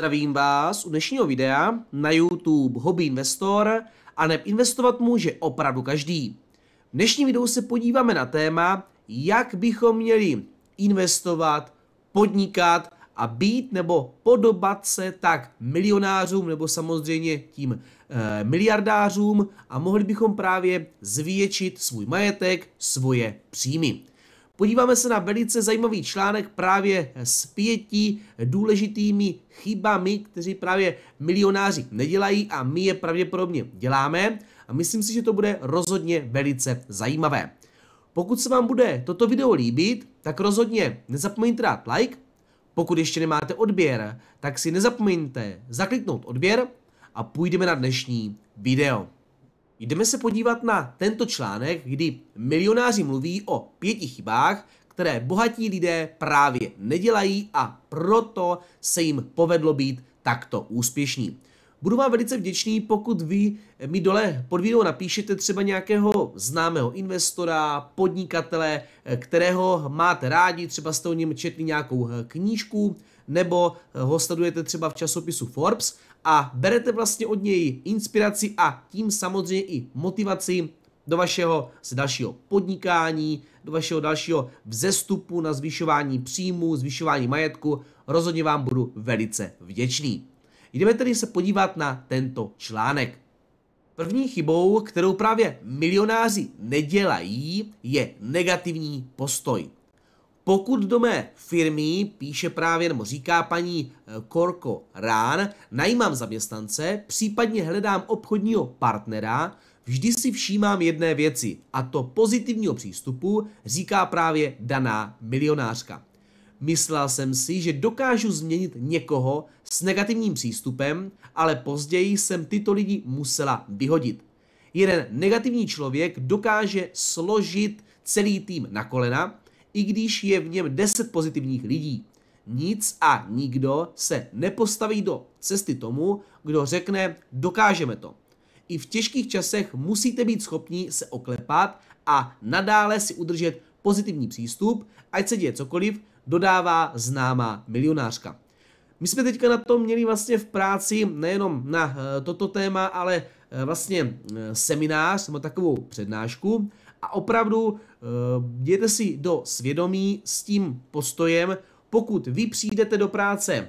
Zdravím vás u dnešního videa na YouTube Hobby Investor a neb investovat může opravdu každý. V dnešním videu se podíváme na téma, jak bychom měli investovat, podnikat a být nebo podobat se tak milionářům nebo samozřejmě tím e, miliardářům a mohli bychom právě zvětšit svůj majetek, svoje příjmy. Podíváme se na velice zajímavý článek právě s pěti důležitými chybami, kteří právě milionáři nedělají a my je pravděpodobně děláme. A myslím si, že to bude rozhodně velice zajímavé. Pokud se vám bude toto video líbit, tak rozhodně nezapomeňte dát like. Pokud ještě nemáte odběr, tak si nezapomeňte zakliknout odběr a půjdeme na dnešní video. Jdeme se podívat na tento článek, kdy milionáři mluví o pěti chybách, které bohatí lidé právě nedělají a proto se jim povedlo být takto úspěšní. Budu vám velice vděčný, pokud vy mi dole pod video napíšete třeba nějakého známého investora, podnikatele, kterého máte rádi, třeba jste o něm četli nějakou knížku, nebo ho sledujete třeba v časopisu Forbes a berete vlastně od něj inspiraci a tím samozřejmě i motivaci do vašeho dalšího podnikání, do vašeho dalšího vzestupu na zvyšování příjmu, zvyšování majetku, rozhodně vám budu velice vděčný. Jdeme tedy se podívat na tento článek. První chybou, kterou právě milionáři nedělají, je negativní postoj. Pokud do mé firmy, píše právě nebo říká paní eh, Korko Rán, najímám zaměstnance, případně hledám obchodního partnera, vždy si všímám jedné věci a to pozitivního přístupu říká právě daná milionářka. Myslel jsem si, že dokážu změnit někoho s negativním přístupem, ale později jsem tyto lidi musela vyhodit. Jeden negativní člověk dokáže složit celý tým na kolena i když je v něm 10 pozitivních lidí. Nic a nikdo se nepostaví do cesty tomu, kdo řekne dokážeme to. I v těžkých časech musíte být schopni se oklepat a nadále si udržet pozitivní přístup, ať se děje cokoliv, dodává známá milionářka. My jsme teďka na to měli vlastně v práci nejenom na eh, toto téma, ale eh, vlastně eh, seminář nebo takovou přednášku a opravdu eh, jděte si do svědomí s tím postojem, pokud vy přijdete do práce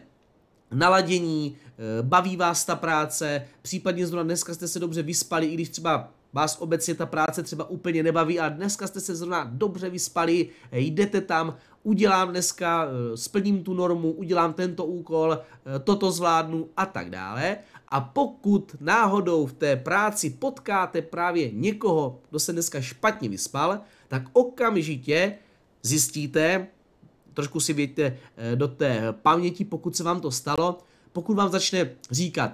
naladění, eh, baví vás ta práce, případně zrovna dneska jste se dobře vyspali, i když třeba vás obecně ta práce třeba úplně nebaví, a dneska jste se zrovna dobře vyspali, eh, jdete tam, udělám dneska, splním tu normu, udělám tento úkol, toto zvládnu a tak dále. A pokud náhodou v té práci potkáte právě někoho, kdo se dneska špatně vyspal, tak okamžitě zjistíte, trošku si věďte eh, do té paměti, pokud se vám to stalo, pokud vám začne říkat,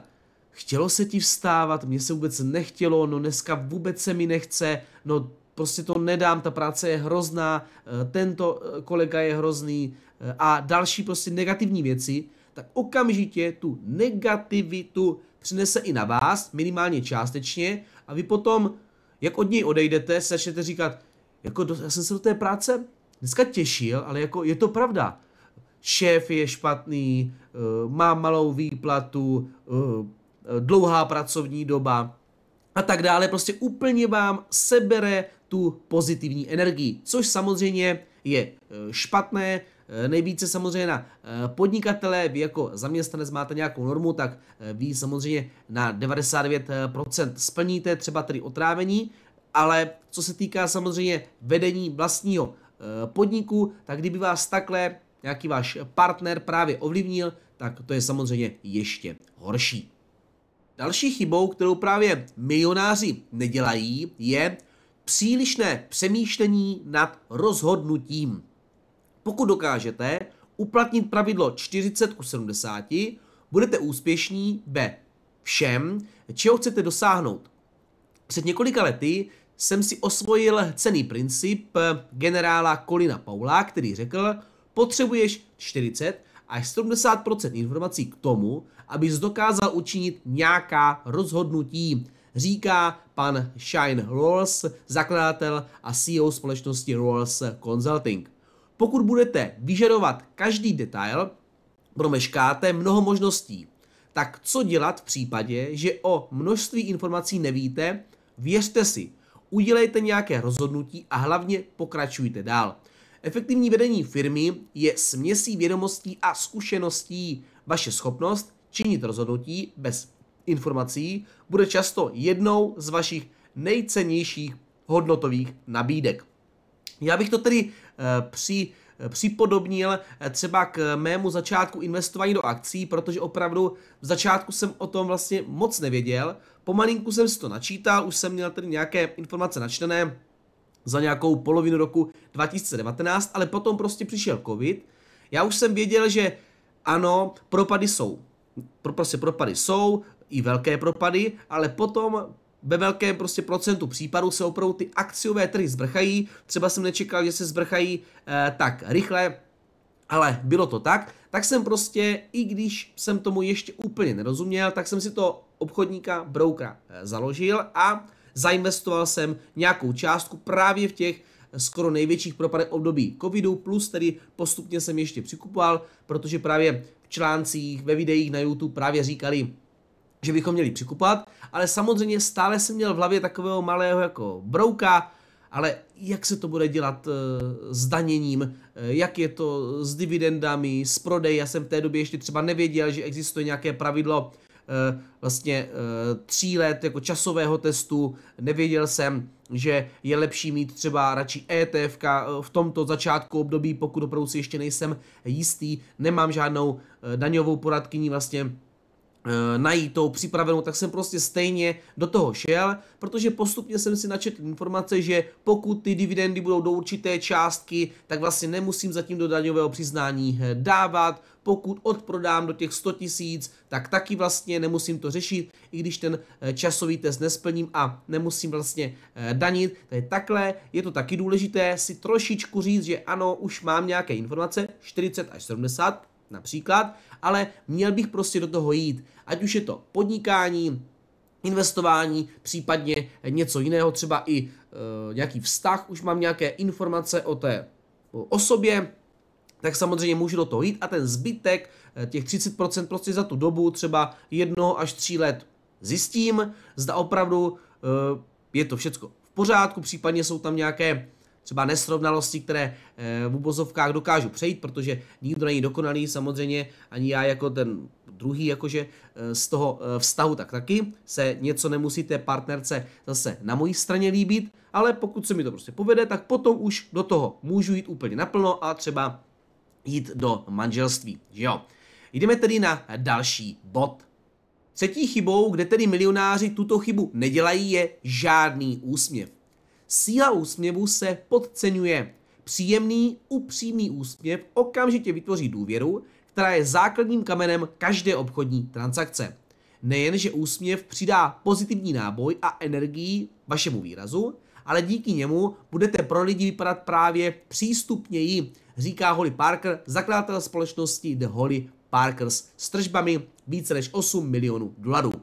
chtělo se ti vstávat, mně se vůbec nechtělo, no dneska vůbec se mi nechce, no prostě to nedám, ta práce je hrozná, eh, tento eh, kolega je hrozný a další prostě negativní věci, tak okamžitě tu negativitu přinese i na vás, minimálně částečně, a vy potom, jak od něj odejdete, se začnete říkat, jako do, já jsem se do té práce dneska těšil, ale jako je to pravda. Šéf je špatný, eh, má malou výplatu, eh, dlouhá pracovní doba a tak dále. Prostě úplně vám sebere tu pozitivní energii, což samozřejmě je eh, špatné, Eh, nejvíce samozřejmě na eh, podnikatele, vy jako zaměstnanec máte nějakou normu, tak eh, vy samozřejmě na 99% splníte třeba tedy otrávení, ale co se týká samozřejmě vedení vlastního podniku, tak kdyby vás takhle nějaký váš partner právě ovlivnil, tak to je samozřejmě ještě horší. Další chybou, kterou právě milionáři nedělají, je přílišné přemýšlení nad rozhodnutím. Pokud dokážete uplatnit pravidlo 40 k 70, budete úspěšní ve všem, čeho chcete dosáhnout. Před několika lety jsem si osvojil cený princip eh, generála Kolina Paula, který řekl, potřebuješ 40 až 70 informací k tomu, abys dokázal učinit nějaká rozhodnutí, říká pan Shine Rawls, zakladatel a CEO společnosti Rawls Consulting. Pokud budete vyžadovat každý detail, promeškáte mnoho možností. Tak co dělat v případě, že o množství informací nevíte? Věřte si, udělejte nějaké rozhodnutí a hlavně pokračujte dál. Efektivní vedení firmy je směsí vědomostí a zkušeností. Vaše schopnost činit rozhodnutí bez informací bude často jednou z vašich nejcennějších hodnotových nabídek. Já bych to tedy Eh, při eh, připodobnil eh, třeba k mému začátku investování do akcí, protože opravdu v začátku jsem o tom vlastně moc nevěděl. Pomalinku jsem si to načítal, už jsem měl tedy nějaké informace načtené za nějakou polovinu roku 2019, ale potom prostě přišel covid. Já už jsem věděl, že ano, propady jsou. Pro, prostě propady jsou, i velké propady, ale potom ve velkém prostě procentu případů se opravdu ty akciové trhy zbrchají. Třeba jsem nečekal, že se zbrchají e, eh, tak rychle, ale bylo to tak. Tak jsem prostě, i když jsem tomu ještě úplně nerozuměl, tak jsem si to obchodníka, broukra eh, založil a zainvestoval jsem nějakou částku právě v těch eh, skoro největších propadech období covidu, plus tedy postupně jsem ještě přikupoval, protože právě v článcích, ve videích na YouTube právě říkali, že bychom měli přikupat, ale samozřejmě stále jsem měl v hlavě takového malého jako brouka, ale jak se to bude dělat eh, s daněním, eh, jak je to s dividendami, s prodej, já jsem v té době ještě třeba nevěděl, že existuje nějaké pravidlo eh, vlastně tří let jako časového testu, nevěděl jsem, že je lepší mít třeba radši ETF v tomto začátku období, pokud opravdu si ještě nejsem jistý, nemám žádnou daňovou poradkyní vlastně Eh, najít tou připravenou, tak jsem prostě stejně do toho šel, protože postupně jsem si načetl informace, že pokud ty dividendy budou do určité částky, tak vlastně nemusím zatím do daňového přiznání eh, dávat, pokud odprodám do těch 100 tisíc, tak taky vlastně nemusím to řešit, i když ten eh, časový test nesplním a nemusím vlastně danit. je takhle je to taky důležité si trošičku říct, že ano, už mám nějaké informace, 40 až 70, například, ale měl bych prostě do toho jít. Ať už je to podnikání, investování, případně něco jiného, třeba i e, nějaký vztah, už mám nějaké informace o té osobě, tak samozřejmě můžu do toho jít a ten zbytek, eh, těch 30% prostě za tu dobu, třeba jedno až tří let, zjistím, zda opravdu e, je to všecko v pořádku, případně jsou tam nějaké třeba nesrovnalosti, které eh, v ubozovkách dokážu přejít, protože nikdo není dokonalý, samozřejmě ani já jako ten druhý, jakože eh, z toho eh, vztahu tak taky se něco nemusí té partnerce zase na mojí straně líbit, ale pokud se mi to prostě povede, tak potom už do toho můžu jít úplně naplno a třeba jít do manželství, jo. Jdeme tedy na další bod. Třetí chybou, kde tedy milionáři tuto chybu nedělají, je žádný úsměv. Síla úsměvu se podceňuje. Příjemný, upřímný úsměv okamžitě vytvoří důvěru, která je základním kamenem každé obchodní transakce. Nejenže úsměv přidá pozitivní náboj a energii vašemu výrazu, ale díky němu budete pro lidi vypadat právě přístupněji, říká Holly Parker, zakladatel společnosti The Holly Parkers s tržbami více než 8 milionů dolarů.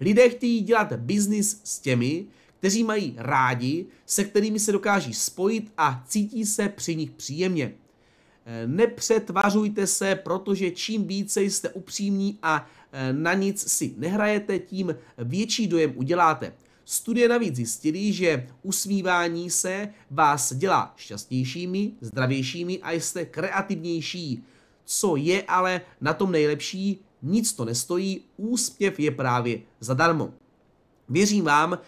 Lidé chtějí dělat biznis s těmi, kteří mají rádi, se kterými se dokáží spojit a cítí se při nich příjemně. E, nepřetvařujte se, protože čím více jste upřímní a e, na nic si nehrajete, tím větší dojem uděláte. Studie navíc zjistily, že usmívání se vás dělá šťastnějšími, zdravějšími a jste kreativnější. Co je ale na tom nejlepší, nic to nestojí, úspěv je právě zadarmo. Věřím vám,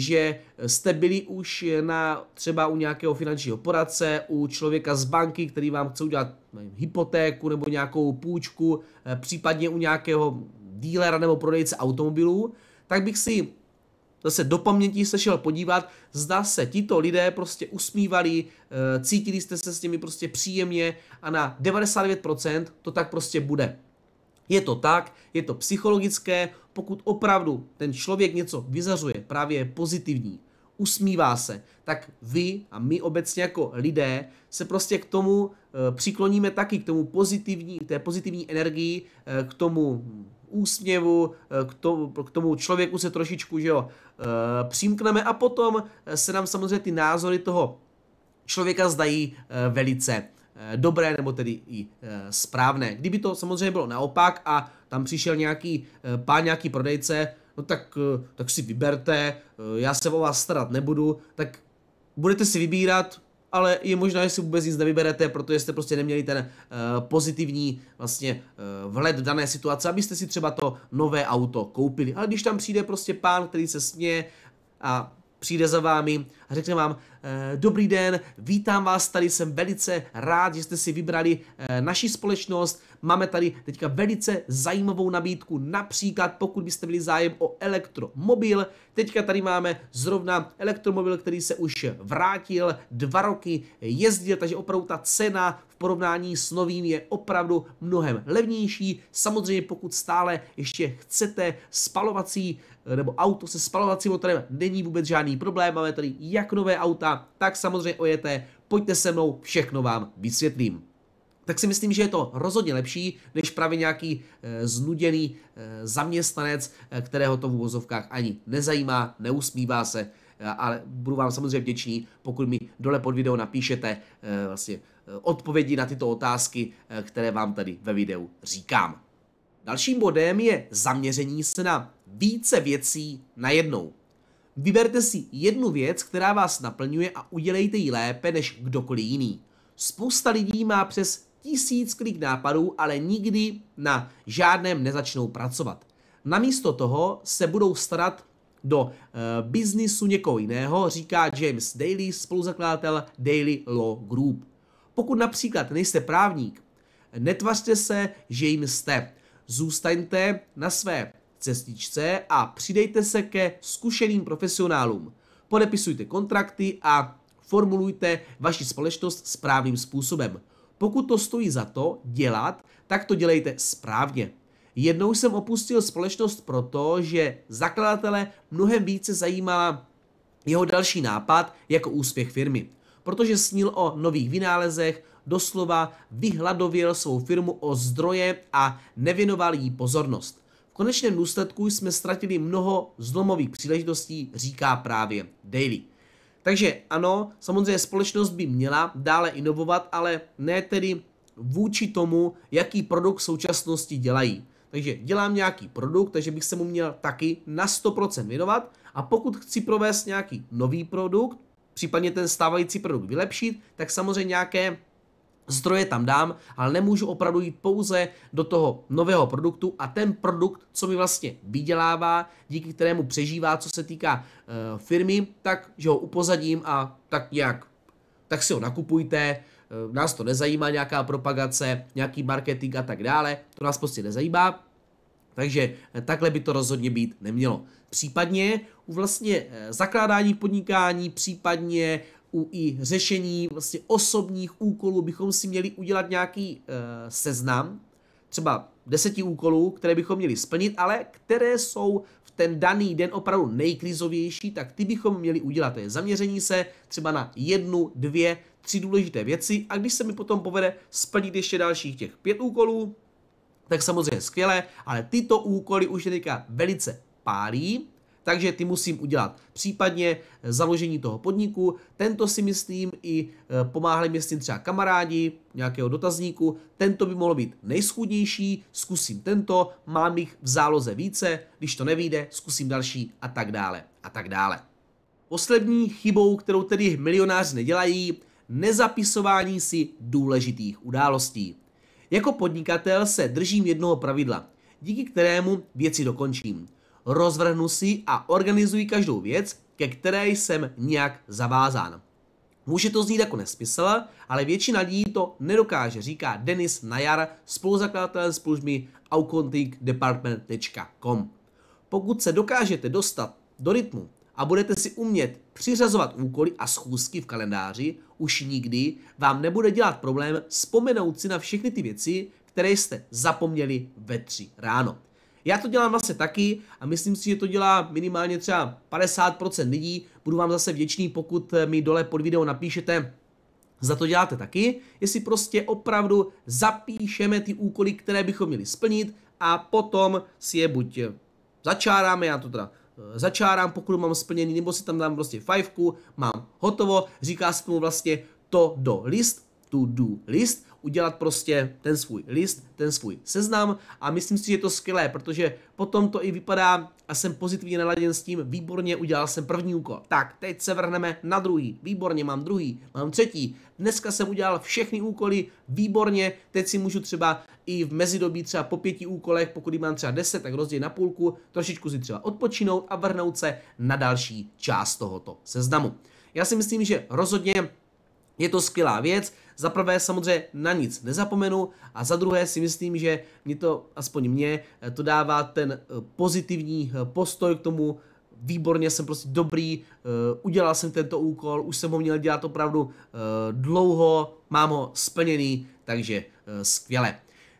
že jste byli už na třeba u nějakého finančního poradce, u člověka z banky, který vám chce udělat nevím, hypotéku nebo nějakou půjčku, eh, případně u nějakého dílera nebo prodejce automobilů, tak bych si zase do paměti se šel podívat, zda se tito lidé prostě usmívali, eh, cítili jste se s nimi prostě příjemně a na 99% to tak prostě bude. Je to tak, je to psychologické, pokud opravdu ten člověk něco vyzařuje, právě je pozitivní, usmívá se, tak vy a my obecně jako lidé se prostě k tomu eh, přikloníme taky, k tomu pozitivní, k té pozitivní energii, eh, k tomu úsměvu, eh, k tomu, k tomu člověku se trošičku že jo, přímkneme a potom se nám samozřejmě ty názory toho člověka zdají velice Eh, dobré nebo tedy i eh, správné. Kdyby to samozřejmě bylo naopak a tam přišel nějaký eh, pán, nějaký prodejce, no tak, tak si vyberte, já se o vás starat nebudu, tak budete si vybírat, ale je možná, že si vůbec nic nevyberete, protože jste prostě neměli ten pozitivní vlastně uh, vhled dané situace, abyste si třeba to nové auto koupili. Ale když tam přijde prostě pán, který se směje a přijde za vámi, a řekne vám eh, dobrý den, vítám vás tady, jsem velice rád, že jste si vybrali eh, naši společnost, máme tady teďka velice zajímavou nabídku, například pokud byste byli zájem o elektromobil, teďka tady máme zrovna elektromobil, který se už vrátil, dva roky jezdil, takže opravdu ta cena v porovnání s novým je opravdu mnohem levnější. Samozřejmě pokud stále ještě chcete spalovací nebo auto se spalovacím motorem, není vůbec žádný problém, máme tady jak jak nové auta, tak samozřejmě ojete. Pojďte se mnou, všechno vám vysvětlím tak si myslím, že je to rozhodně lepší, než právě nějaký e, znuděný e, zaměstnanec, e, kterého to v uvozovkách ani nezajímá, neusmívá se, e, ale budu vám samozřejmě vděčný, pokud mi dole pod video napíšete e, vlastně e, odpovědi na tyto otázky, e, které vám tady ve videu říkám. Dalším bodem je zaměření se na více věcí najednou. Vyberte si jednu věc, která vás naplňuje a udělejte ji lépe než kdokoliv jiný. Spousta lidí má přes tisíc klik nápadů, ale nikdy na žádném nezačnou pracovat. Namísto toho se budou starat do e, biznisu někoho jiného, říká James Daly, spoluzakladatel Daily Law Group. Pokud například nejste právník, netvařte se, že jim jste. Zůstaňte na své cestičce a přidejte se ke zkušeným profesionálům. Podepisujte kontrakty a formulujte vaši společnost správným způsobem. Pokud to stojí za to dělat, tak to dělejte správně. Jednou jsem opustil společnost proto, že zakladatele mnohem více zajímala jeho další nápad jako úspěch firmy. Protože snil o nových vynálezech, doslova vyhladověl svou firmu o zdroje a nevěnoval jí pozornost. V konečném důsledku jsme ztratili mnoho zlomových příležitostí, říká právě Daily. Takže ano, samozřejmě společnost by měla dále inovovat, ale ne tedy vůči tomu, jaký produkt v současnosti dělají. Takže dělám nějaký produkt, takže bych se mu měl taky na 100% věnovat a pokud chci provést nějaký nový produkt, případně ten stávající produkt vylepšit, tak samozřejmě nějaké zdroje tam dám, ale nemůžu opravdu jít pouze do toho nového produktu a ten produkt, co mi vlastně vydělává, díky kterému přežívá, co se týká e, firmy, tak že ho upozadím a tak nějak, tak si ho nakupujte, e, nás to nezajímá nějaká propagace, nějaký marketing a tak dále, to nás prostě nezajímá, takže eh, takhle by to rozhodně být nemělo. Případně u vlastně zakládání podnikání, případně u i řešení vlastně osobních úkolů bychom si měli udělat nějaký e, seznam, třeba deseti úkolů, které bychom měli splnit, ale které jsou v ten daný den opravdu nejkrizovější, tak ty bychom měli udělat. To je zaměření se třeba na jednu, dvě, tři důležité věci a když se mi potom povede splnit ještě dalších těch pět úkolů, tak samozřejmě skvěle, ale tyto úkoly už je teďka velice pálí takže ty musím udělat. Případně založení toho podniku, tento si myslím i e, pomáhali mi s tím třeba kamarádi, nějakého dotazníku, tento by mohl být nejschudnější, zkusím tento, mám jich v záloze více, když to nevíde, zkusím další a tak dále a tak dále. Poslední chybou, kterou tedy milionáři nedělají, nezapisování si důležitých událostí. Jako podnikatel se držím jednoho pravidla, díky kterému věci dokončím rozvrhnu si a organizuji každou věc, ke které jsem nějak zavázán. Může to znít jako nesmysl, ale většina lidí to nedokáže, říká Denis Najar, spoluzakladatel služby accountingdepartment.com. Pokud se dokážete dostat do rytmu a budete si umět přiřazovat úkoly a schůzky v kalendáři, už nikdy vám nebude dělat problém vzpomenout si na všechny ty věci, které jste zapomněli ve tři ráno. Já to dělám vlastně taky a myslím si, že to dělá minimálně třeba 50% lidí. Budu vám zase vděčný, pokud eh, mi dole pod video napíšete, za to děláte taky, jestli prostě opravdu zapíšeme ty úkoly, které bychom měli splnit a potom si je buď eh, začáráme, já to teda eh, začárám, pokud mám splněný, nebo si tam dám prostě fajfku, mám hotovo, říká se tomu vlastně to do list, to do list udělat prostě ten svůj list, ten svůj seznam a myslím si, že je to skvělé, protože potom to i vypadá a jsem pozitivně naladěn s tím, výborně, udělal jsem první úkol. Tak, teď se vrhneme na druhý, výborně, mám druhý, mám třetí, dneska jsem udělal všechny úkoly, výborně, teď si můžu třeba i v mezidobí třeba po pěti úkolech, pokud mám třeba deset, tak rozdělit na půlku, trošičku si třeba odpočinout a vrhnout se na další část tohoto seznamu. Já si myslím, že rozhodně je to skvělá věc, za prvé samozřejmě na nic nezapomenu a za druhé si myslím, že mě to, aspoň mě, to dává ten eh, pozitivní eh, postoj k tomu, výborně jsem prostě dobrý, eh, udělal jsem tento úkol, už jsem ho měl dělat opravdu dlouho, mám ho splněný, takže skvěle.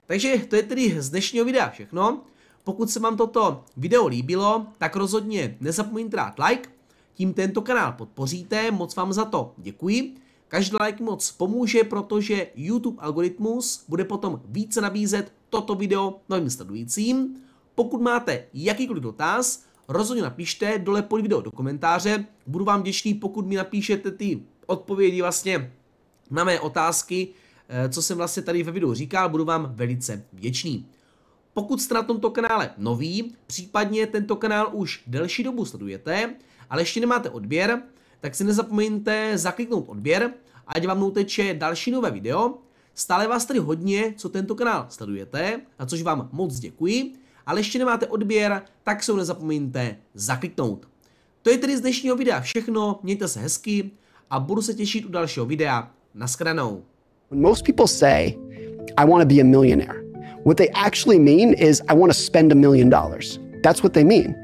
Takže to je tedy z dnešního videa všechno. Pokud se vám toto video líbilo, tak rozhodně nezapomeňte dát like, tím tento kanál podpoříte, moc vám za to děkuji. Každý like moc pomůže, protože YouTube algoritmus bude potom více nabízet toto video novým sledujícím. Pokud máte jakýkoliv dotaz, rozhodně napište dole pod video do komentáře. Budu vám vděčný, pokud mi napíšete ty odpovědi vlastně na mé otázky, eh, co jsem vlastně tady ve videu říkal, budu vám velice vděčný. Pokud jste na tomto kanále nový, případně tento kanál už delší dobu sledujete, ale ještě nemáte odběr, tak si nezapomeňte zakliknout odběr, ať vám neuteče další nové video. Stále vás tady hodně, co tento kanál sledujete, na což vám moc děkuji, ale ještě nemáte odběr, tak se ho nezapomeňte zakliknout. To je tedy z dnešního videa všechno, mějte se hezky a budu se těšit u dalšího videa. Naschledanou. When most people say, I want to be a millionaire, what they actually mean is I want to spend a million dollars. That's what they mean.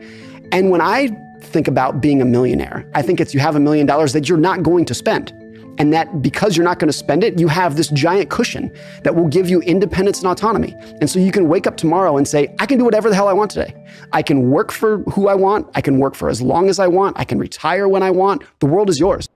And when I think about being a millionaire. I think it's you have a million dollars that you're not going to spend. And that because you're not going to spend it, you have this giant cushion that will give you independence and autonomy. And so you can wake up tomorrow and say, I can do whatever the hell I want today. I can work for who I want. I can work for as long as I want. I can retire when I want. The world is yours.